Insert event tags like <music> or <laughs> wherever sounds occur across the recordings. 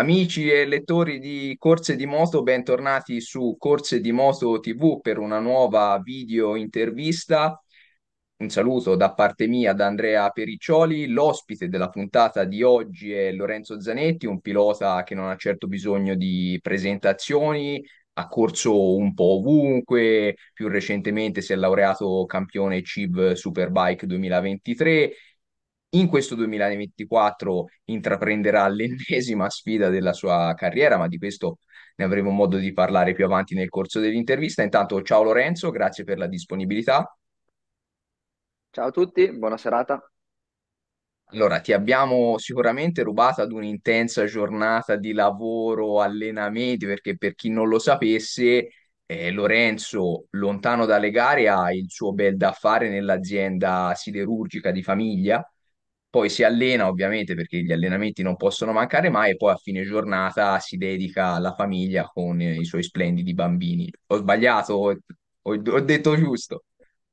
Amici e lettori di Corse di Moto, bentornati su Corse di Moto TV per una nuova video intervista. Un saluto da parte mia da Andrea Periccioli. L'ospite della puntata di oggi è Lorenzo Zanetti, un pilota che non ha certo bisogno di presentazioni, ha corso un po' ovunque, più recentemente si è laureato campione CIV Superbike 2023 in questo 2024 intraprenderà l'ennesima sfida della sua carriera, ma di questo ne avremo modo di parlare più avanti nel corso dell'intervista. Intanto, ciao Lorenzo, grazie per la disponibilità. Ciao a tutti, buona serata. Allora, ti abbiamo sicuramente rubato ad un'intensa giornata di lavoro, allenamenti, perché per chi non lo sapesse, eh, Lorenzo, lontano dalle gare, ha il suo bel da fare nell'azienda siderurgica di famiglia, poi si allena ovviamente perché gli allenamenti non possono mancare mai e poi a fine giornata si dedica alla famiglia con i suoi splendidi bambini. Ho sbagliato, ho, ho detto giusto.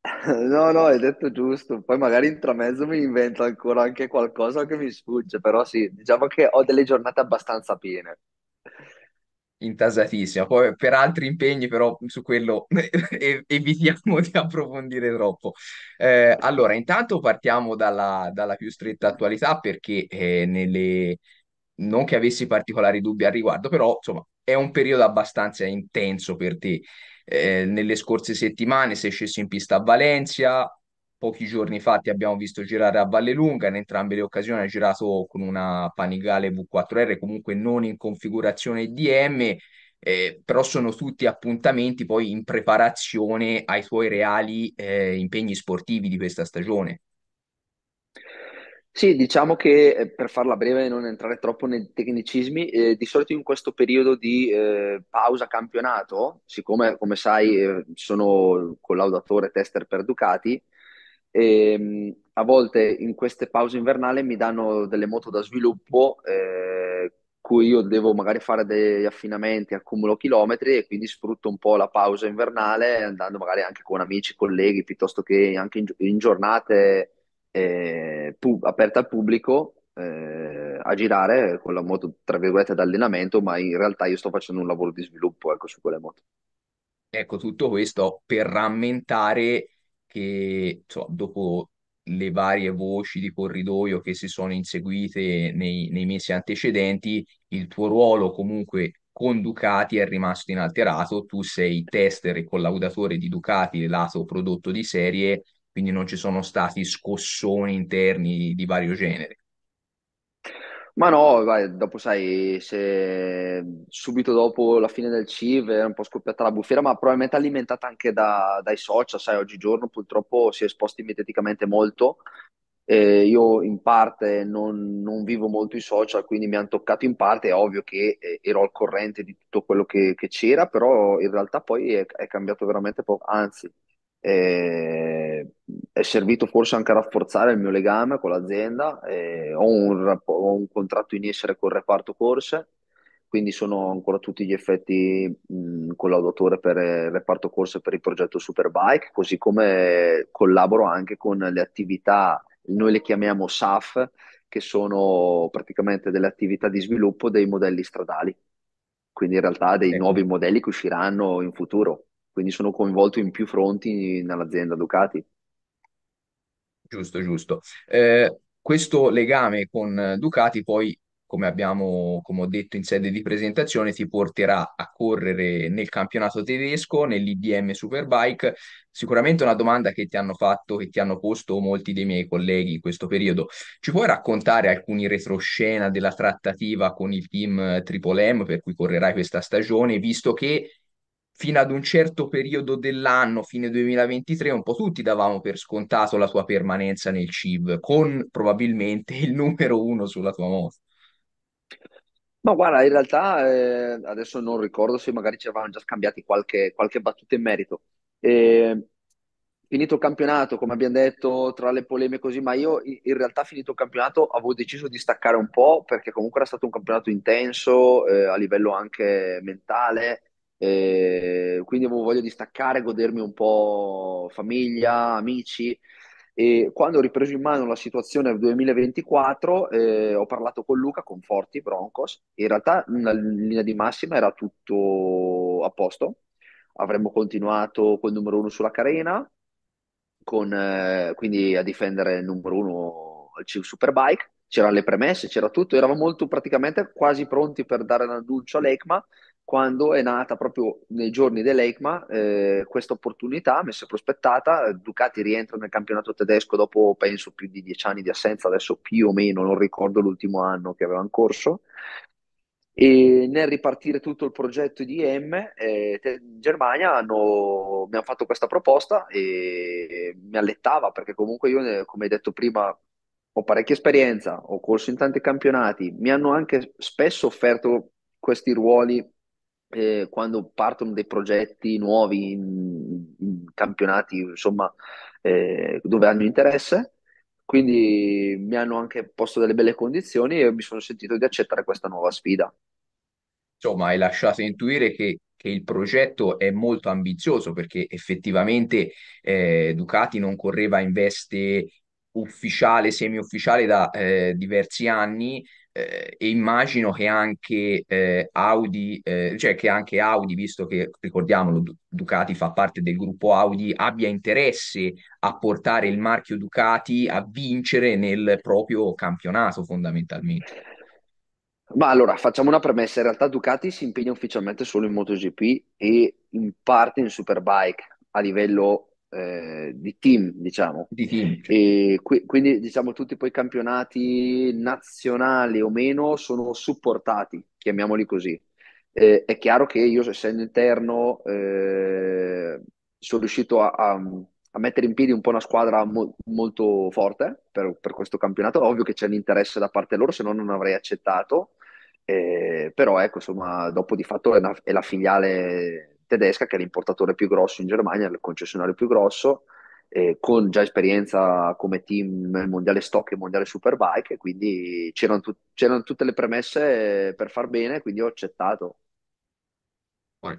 <laughs> No, no, hai detto giusto. Poi magari in tramezzo mi invento ancora anche qualcosa che mi sfugge, però sì, diciamo che ho delle giornate abbastanza piene intasatissima. Poi per altri impegni, però, su quello <laughs> evitiamo di approfondire troppo. Eh, allora, intanto partiamo dalla, dalla, più stretta attualità perché eh, nelle... non che avessi particolari dubbi al riguardo, però insomma è un periodo abbastanza intenso per te. Eh, nelle scorse settimane sei sceso in pista a Valencia, Pochi giorni fa ti abbiamo visto girare a Vallelunga, in entrambe le occasioni hai girato con una Panigale V4R, comunque non in configurazione DM, eh, però sono tutti appuntamenti poi in preparazione ai tuoi reali eh, impegni sportivi di questa stagione. Sì, diciamo che eh, per farla breve e non entrare troppo nei tecnicismi, eh, di solito in questo periodo di eh, pausa campionato, siccome come sai eh, sono collaudatore tester per Ducati, e ehm, a volte in queste pause invernali mi danno delle moto da sviluppo eh, cui io devo magari fare degli affinamenti, accumulo chilometri e quindi sfrutto un po' la pausa invernale andando magari anche con amici, colleghi, piuttosto che anche in, in giornate eh, pub- aperte al pubblico eh, a girare con la moto tra virgolette d'allenamento, ma in realtà io sto facendo un lavoro di sviluppo ecco, su quelle moto. Ecco, tutto questo per rammentare che insomma, dopo le varie voci di corridoio che si sono inseguite nei, nei mesi antecedenti, il tuo ruolo comunque con Ducati è rimasto inalterato, tu sei tester e collaudatore di Ducati lato prodotto di serie, quindi non ci sono stati scossoni interni di vario genere. Ma no, vai, dopo sai, se subito dopo la fine del CIV è un po' scoppiata la bufera, ma probabilmente alimentata anche da, dai social, sai, oggigiorno purtroppo si è esposti mimeticamente molto. Eh, io in parte non, non, vivo molto i social, quindi mi hanno toccato in parte, è ovvio che eh, ero al corrente di tutto quello che, che c'era, però in realtà poi è, è cambiato veramente poco, anzi eh, è servito forse anche a rafforzare il mio legame con l'azienda, eh, ho, un ho, un, contratto in essere col reparto corse, quindi sono ancora tutti gli effetti mh, collaudatore per eh, il reparto corse per il progetto Superbike, così come collaboro anche con le attività, noi le chiamiamo SAF, che sono praticamente delle attività di sviluppo dei modelli stradali, quindi in realtà dei ecco. nuovi modelli che usciranno in futuro quindi sono coinvolto in più fronti nell'azienda Ducati. Giusto, giusto. Eh, questo legame con Ducati poi, come abbiamo, come ho detto in sede di presentazione, ti porterà a correre nel campionato tedesco, nell'IBM Superbike. Sicuramente una domanda che ti hanno fatto, che ti hanno posto molti dei miei colleghi in questo periodo. Ci puoi raccontare alcuni retroscena della trattativa con il team Triple M per cui correrai questa stagione, visto che fino ad un certo periodo dell'anno, fine 2023, un po' tutti davamo per scontato la tua permanenza nel CIV, con probabilmente il numero uno sulla tua moto. Ma guarda, in realtà eh, adesso non ricordo se magari ci avevano già scambiati qualche, qualche battuta in merito. Eh, finito il campionato, come abbiamo detto, tra le polemiche così, ma io in realtà finito il campionato avevo deciso di staccare un po' perché comunque era stato un campionato intenso eh, a livello anche mentale e eh, quindi avevo voglia di staccare, godermi un po' famiglia, amici. E quando ho ripreso in mano la situazione nel 2024, eh, ho parlato con Luca, con Forti, Broncos. In realtà, in linea di massima, era tutto a posto. Avremmo continuato col numero uno sulla carena, con, eh, quindi a difendere il numero uno il Superbike. C'erano le premesse, c'era tutto. Eravamo molto praticamente quasi pronti per dare l'annuncio all'ECMA quando è nata proprio nei giorni dell'EICMA eh, questa opportunità, mi si è prospettata, Ducati rientra nel campionato tedesco dopo penso più di dieci anni di assenza, adesso più o meno, non ricordo l'ultimo anno che avevano corso, e nel ripartire tutto il progetto di EM, eh, in Germania hanno, mi hanno fatto questa proposta e mi allettava perché comunque io, eh, come hai detto prima, ho parecchia esperienza, ho corso in tanti campionati, mi hanno anche spesso offerto questi ruoli eh, quando partono dei progetti nuovi in, in campionati, insomma, eh, dove hanno interesse. Quindi mi hanno anche posto delle belle condizioni e mi sono sentito di accettare questa nuova sfida. Insomma, hai lasciato intuire che che il progetto è molto ambizioso perché effettivamente eh, Ducati non correva in veste ufficiale, semi-ufficiale da eh, diversi anni, eh, e immagino che anche eh, Audi, eh, cioè che anche Audi, visto che ricordiamolo, Ducati fa parte del gruppo Audi, abbia interesse a portare il marchio Ducati a vincere nel proprio campionato fondamentalmente. Ma allora facciamo una premessa: in realtà Ducati si impegna ufficialmente solo in MotoGP e in parte in Superbike a livello eh, di team, diciamo. Di team. E qui, quindi, diciamo, tutti poi i campionati nazionali o meno sono supportati, chiamiamoli così. Eh, è chiaro che io, essendo interno, eh, sono riuscito a, a, a, mettere in piedi un po' una squadra mo- molto forte per, per, questo campionato. Ovvio che c'è un interesse da parte loro, se no non avrei accettato. Eh, però ecco, insomma, dopo di fatto è, una, è la filiale tedesca che è l'importatore più grosso in Germania, il concessionario più grosso, eh, con già esperienza come team mondiale stock e mondiale superbike, e quindi c'erano, tu- c'erano tutte le premesse per far bene, quindi ho accettato.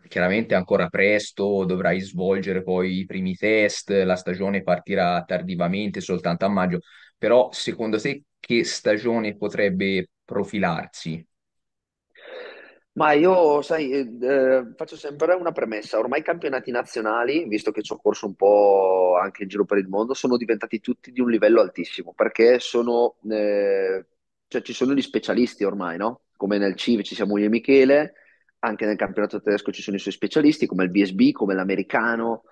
Chiaramente ancora presto dovrai svolgere poi i primi test, la stagione partirà tardivamente, soltanto a maggio, però secondo te che stagione potrebbe profilarsi? Ma io, sai, eh, eh, faccio sempre una premessa, ormai i campionati nazionali, visto che ci ho corso un po' anche in giro per il mondo, sono diventati tutti di un livello altissimo, perché sono, eh, cioè, ci sono gli specialisti ormai, no? Come nel CIV ci siamo io e Michele, anche nel campionato tedesco ci sono i suoi specialisti, come il BSB, come l'americano,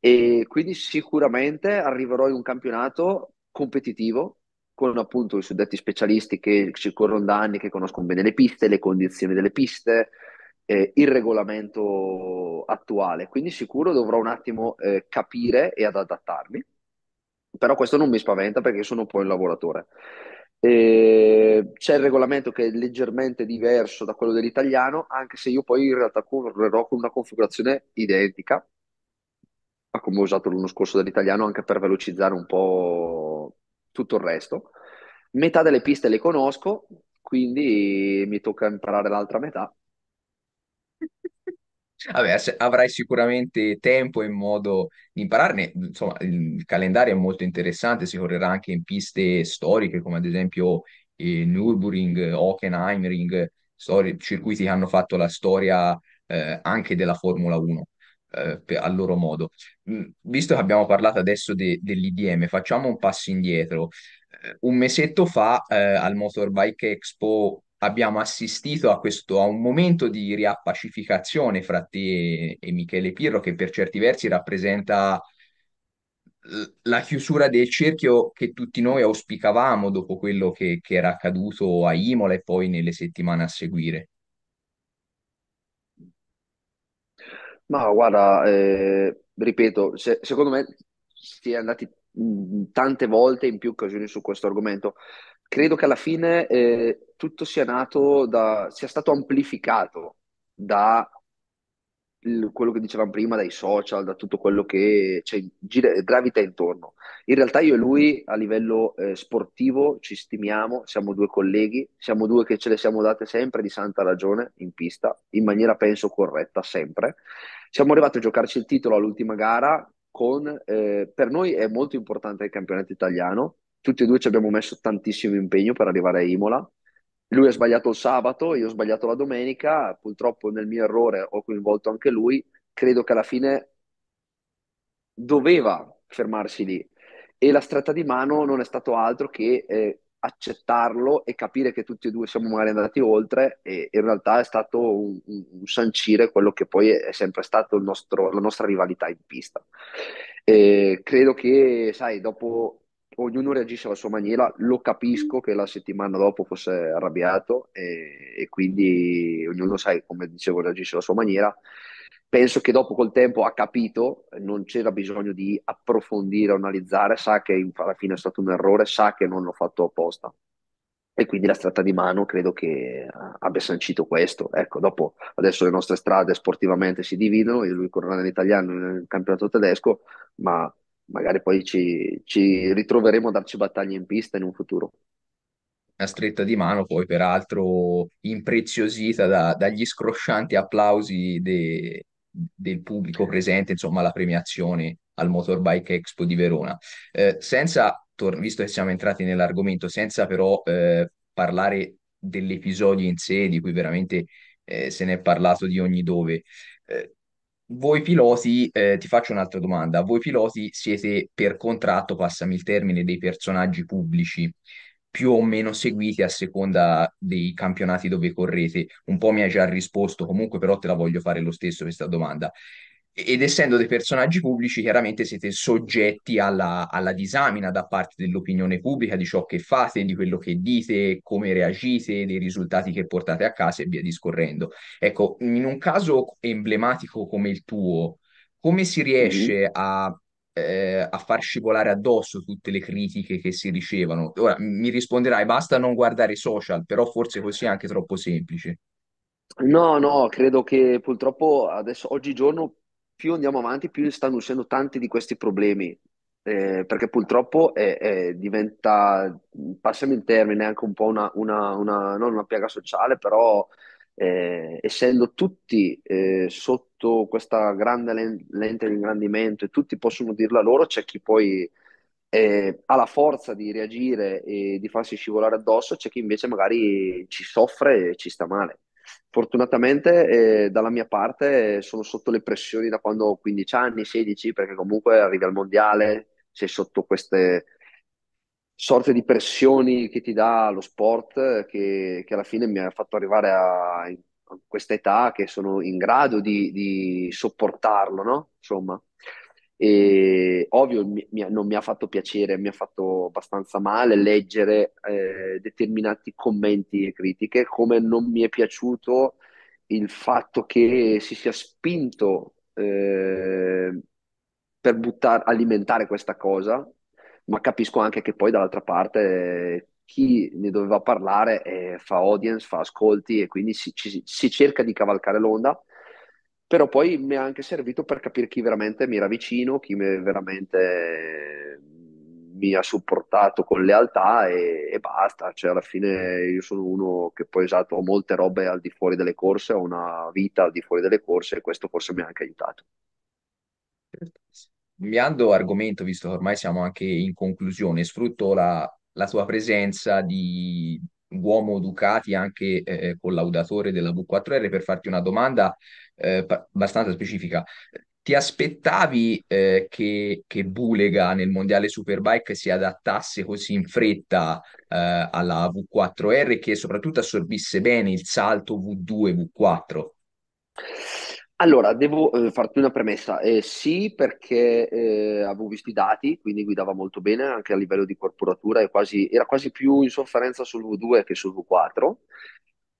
e quindi sicuramente arriverò in un campionato competitivo, con appunto i suddetti specialisti che ci corrono da anni, che conoscono bene le piste, le condizioni delle piste, eh, il regolamento attuale. Quindi sicuro dovrò un attimo eh, capire e ad adattarmi, però questo non mi spaventa perché sono poi un lavoratore. Eh, c'è il regolamento che è leggermente diverso da quello dell'italiano, anche se io poi in realtà correrò con una configurazione identica a come ho usato l'anno scorso dall'italiano, anche per velocizzare un po' tutto il resto. Metà delle piste le conosco, quindi mi tocca imparare l'altra metà. Vabbè, avrai sicuramente tempo e modo di impararne. Insomma, il calendario è molto interessante, si correrà anche in piste storiche come ad esempio eh, Nürburgring, Hockenheimring, storie, circuiti che hanno fatto la storia eh, anche della Formula 1 eh, per, al loro modo. Mm, visto che abbiamo parlato adesso de- dell'IDM, facciamo un passo indietro. Eh, un mesetto fa eh, al Motorbike Expo abbiamo assistito a, questo, a un momento di riappacificazione fra te e Michele Pirro che per certi versi rappresenta la chiusura del cerchio che tutti noi auspicavamo dopo quello che, che era accaduto a Imola e poi nelle settimane a seguire. Ma guarda, eh, ripeto, se- secondo me si è andati mh, mm, tante volte in più occasioni su questo argomento. Credo che alla fine eh, tutto sia nato da, sia stato amplificato da il- quello che dicevamo prima, dai social, da tutto quello che cioè, gira- gravita intorno. In realtà io e lui a livello eh, sportivo ci stimiamo, siamo due colleghi, siamo due che ce le siamo date sempre di santa ragione in pista, in maniera penso corretta sempre. Siamo arrivati a giocarci il titolo all'ultima gara con, eh, per noi è molto importante il campionato italiano, tutti e due ci abbiamo messo tantissimo impegno per arrivare a Imola, lui ha sbagliato il sabato, io ho sbagliato la domenica, purtroppo nel mio errore ho coinvolto anche lui, credo che alla fine doveva fermarsi lì e la stretta di mano non è stato altro che eh, accettarlo e capire che tutti e due siamo magari andati oltre e in realtà è stato un, un, un sancire quello che poi è sempre stato nostro, la nostra rivalità in pista. E credo che, sai, dopo ognuno reagisce alla sua maniera, lo capisco che la settimana dopo fosse arrabbiato e, e quindi ognuno, sai, come dicevo, reagisce alla sua maniera penso che dopo col tempo ha capito, non c'era bisogno di approfondire o analizzare, sa che alla fine è stato un errore, sa che non l'ho fatto apposta. E quindi la stretta di mano credo che eh, abbia sancito questo. Ecco, dopo adesso le nostre strade sportivamente si dividono, lui correrà nell'italiano nel campionato tedesco, ma magari poi ci, ci ritroveremo a darci battaglie in pista in un futuro una stretta di mano, poi peraltro impreziosita da, dagli scroscianti applausi de, del pubblico presente, insomma, la premiazione al Motorbike Expo di Verona. Eh, senza, tor- visto che siamo entrati nell'argomento, senza però eh, parlare dell'episodio in sé, di cui veramente eh, se ne è parlato di ogni dove. Eh, voi piloti, eh, ti faccio un'altra domanda, voi piloti siete per contratto, passami il termine, dei personaggi pubblici più o meno seguiti a seconda dei campionati dove correte. Un po' mi hai già risposto, comunque però te la voglio fare lo stesso questa domanda. Ed essendo dei personaggi pubblici, chiaramente siete soggetti alla, alla disamina da parte dell'opinione pubblica di ciò che fate, di quello che dite, come reagite, dei risultati che portate a casa e via discorrendo. Ecco, in un caso emblematico come il tuo, come si mm-hmm. riesce a eh, a far scivolare addosso tutte le critiche che si ricevono. Ora mi risponderai, basta non guardare i social, però forse così è anche troppo semplice. No, no, credo che purtroppo adesso, oggigiorno, più andiamo avanti, più stanno uscendo tanti di questi problemi. Eh, perché purtroppo è, è diventa, passiamo in termine, anche un po' una, una, una non una piaga sociale, però eh, essendo tutti eh, sotto questa grande lente di ingrandimento e tutti possono dirla loro, c'è chi poi eh, ha la forza di reagire e di farsi scivolare addosso, c'è chi invece magari ci soffre e ci sta male. Fortunatamente eh, dalla mia parte eh, sono sotto le pressioni da quando ho 15 anni, 16, perché comunque arrivi al mondiale, sei sotto queste sorte di pressioni che ti dà lo sport che, che alla fine mi ha fatto arrivare a, a questa età che sono in grado di, di sopportarlo, no? Insomma. E ovvio mi, mi, non mi ha fatto piacere, mi ha fatto abbastanza male leggere eh, determinati commenti e critiche, come non mi è piaciuto il fatto che si sia spinto eh, per buttare, alimentare questa cosa ma capisco anche che poi dall'altra parte chi ne doveva parlare eh, fa audience, fa ascolti e quindi si, ci, si cerca di cavalcare l'onda, però poi mi è anche servito per capire chi veramente mi era vicino, chi veramente mm, mi ha supportato con lealtà e, e, basta. Cioè, alla fine io sono uno che poi esatto, ho molte robe al di fuori delle corse, ho una vita al di fuori delle corse e questo forse mi ha anche aiutato. Cambiando argomento, visto che ormai siamo anche in conclusione, sfrutto la, la tua presenza di uomo Ducati, anche eh, collaudatore della V4R, per farti una domanda eh, abbastanza specifica. Ti aspettavi eh, che, che, Bulega nel mondiale Superbike si adattasse così in fretta eh, alla V4R e che soprattutto assorbisse bene il salto V2-V4? Allora, devo eh, farti una premessa. Eh, sì, perché eh, avevo visto i dati, quindi guidava molto bene anche a livello di corporatura, e quasi- era quasi più in sofferenza sul V2 che sul V4.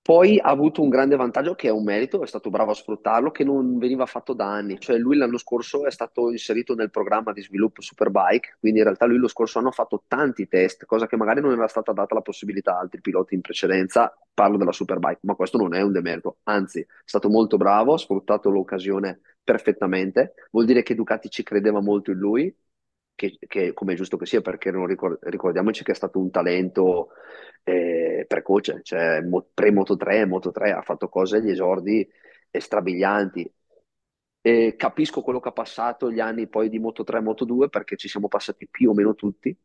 Poi ha avuto un grande vantaggio che è un merito, è stato bravo a sfruttarlo, che non veniva fatto da anni. Cioè lui l'anno scorso è stato inserito nel programma di sviluppo Superbike, quindi in realtà lui lo scorso anno ha fatto tanti test, cosa che magari non era stata data la possibilità a altri piloti in precedenza. Parlo della Superbike, ma questo non è un demerito, anzi è stato molto bravo, ha sfruttato l'occasione perfettamente. Vuol dire che Ducati ci credeva molto in lui, che, che come è giusto che sia, perché ricord- ricordiamoci che è stato un talento eh, precoce, cioè mo- pre-Moto 3, Moto 3 ha fatto cose agli esordi strabilianti. E capisco quello che ha passato gli anni poi di Moto 3 e Moto 2 perché ci siamo passati più o meno tutti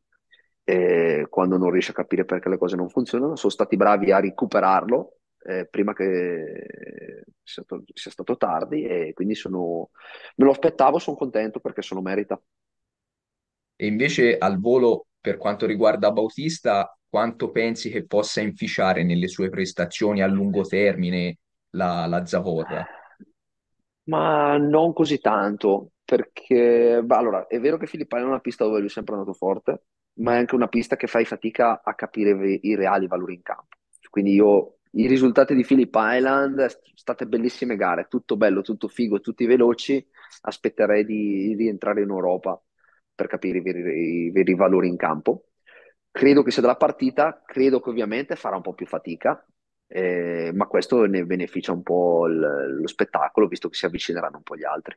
eh, quando non riesce a capire perché le cose non funzionano. Sono stati bravi a recuperarlo eh, prima che sia stato, sia stato tardi e quindi sono, me lo aspettavo, sono contento perché se lo merita. E invece al volo, per quanto riguarda Bautista, quanto pensi che possa inficiare nelle sue prestazioni a lungo termine la, la Zavorra? Ma non così tanto, perché bah, allora, è vero che Filippani è una pista dove lui è sempre andato forte, ma è anche una pista che fai fatica a capire i reali valori in campo. Quindi io i risultati di Philip Island, state bellissime gare, tutto bello, tutto figo, tutti veloci, aspetterei di rientrare in Europa per capire i veri, i veri valori in campo. Credo che sia della partita, credo che ovviamente farà un po' più fatica, eh, ma questo ne beneficia un po' l- lo spettacolo, visto che si avvicineranno un po' gli altri.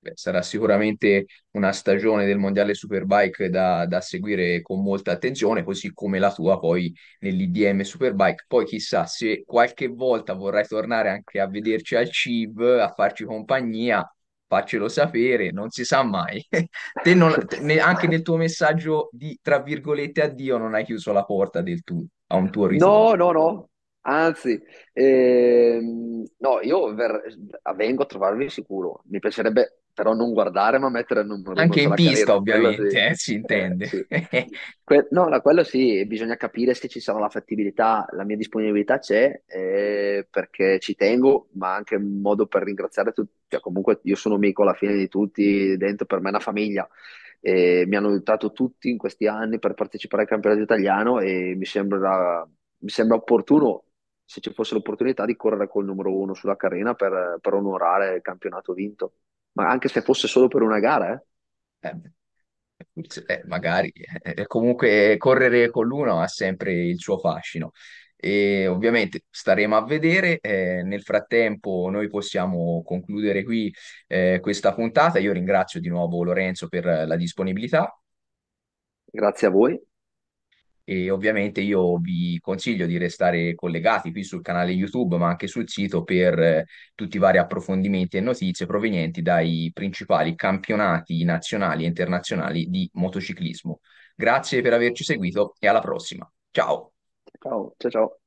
Beh, sarà sicuramente una stagione del Mondiale Superbike da, da, seguire con molta attenzione, così come la tua poi nell'IDM Superbike. Poi chissà se qualche volta vorrai tornare anche a vederci al CIV, a farci compagnia, faccelo sapere, non si sa mai. <laughs> Te non, te, ne, anche nel tuo messaggio di, tra virgolette, addio non hai chiuso la porta del tu, a un tuo risultato. No, no, no, anzi, ehm, no, io ver- vengo a trovarvi sicuro, mi piacerebbe però non guardare ma mettere il numero Anche in pista, carriera, ovviamente, sì. <laughs> eh, si eh, intende. sì. que- no, no, quello sì, bisogna capire se ci sarà la fattibilità, la mia disponibilità c'è, eh, perché ci tengo, ma anche un modo per ringraziare tutti, cioè, comunque io sono amico alla fine di tutti, dentro per me è una famiglia, mi hanno aiutato tutti in questi anni per partecipare al campionato italiano e mi sembra, mi sembra opportuno se ci fosse l'opportunità di correre col numero uno sulla carrera per, per onorare il campionato vinto ma anche se fosse solo per una gara, eh. Eh, eh magari, Eh, eh comunque eh, correre con l'uno ha sempre il suo fascino e ovviamente staremo a vedere. Eh, nel frattempo noi possiamo concludere qui eh, questa puntata. Io ringrazio di nuovo Lorenzo per la disponibilità. Grazie a voi e ovviamente io vi consiglio di restare collegati qui sul canale YouTube, ma anche sul sito per eh, tutti i vari approfondimenti e notizie provenienti dai principali campionati nazionali e internazionali di motociclismo. Grazie per averci seguito e alla prossima. Ciao. Ciao, ciao ciao.